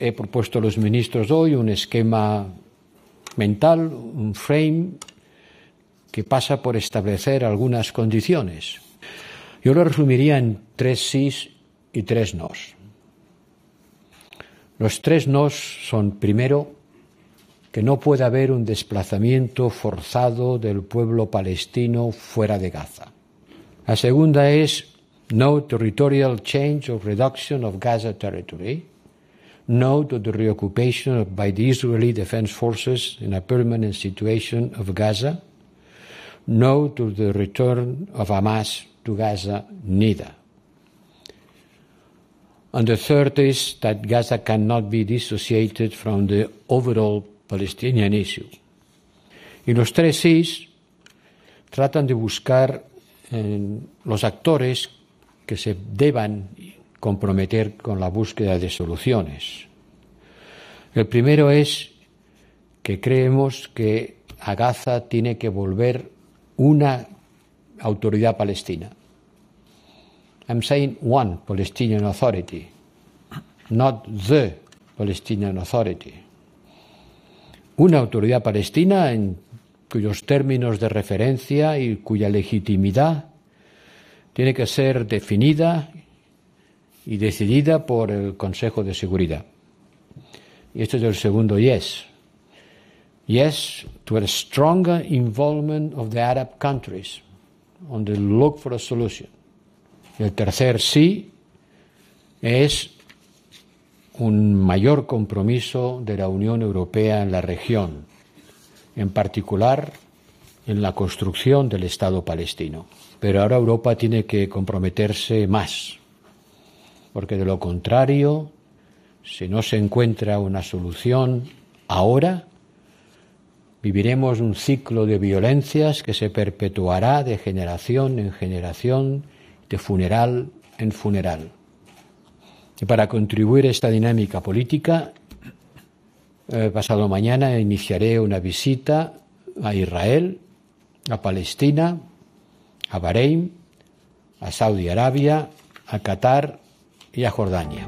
he propuesto a los ministros hoy un esquema mental, un frame que pasa por establecer algunas condiciones. Yo lo resumiría en tres sís y tres nos. Los tres nos son, primero, que no puede haber un desplazamiento forzado del pueblo palestino fuera de Gaza. La segunda es no territorial change or reduction of Gaza territory. note of the reoccupation by the Israeli Defense Forces in a permanent situation of Gaza, no to the return of Hamas to Gaza, neither. And the third is that Gaza cannot be dissociated from the overall Palestinian issue. Y los tres sís tratan de buscar eh, los actores que se deban comprometer con la búsqueda de soluciones. El primero es que creemos que a Gaza tiene que volver una autoridad palestina. I'm saying one Palestinian Authority, not the Palestinian Authority. Una autoridad palestina en cuyos términos de referencia y cuya legitimidad tiene que ser definida y decidida por el Consejo de Seguridad. Y este es el segundo yes. Yes to a stronger involvement of the Arab countries on the look for a solution. el tercer sí es un mayor compromiso de la Unión Europea en la región, en particular en la construcción del Estado palestino. Pero ahora Europa tiene que comprometerse más porque de lo contrario, si no se encuentra una solución ahora, viviremos un ciclo de violencias que se perpetuará de generación en generación, de funeral en funeral. Y para contribuir a esta dinámica política, eh, pasado mañana iniciaré una visita a Israel, a Palestina, a Bahrein, a Saudi Arabia, a Qatar, y a Jordania.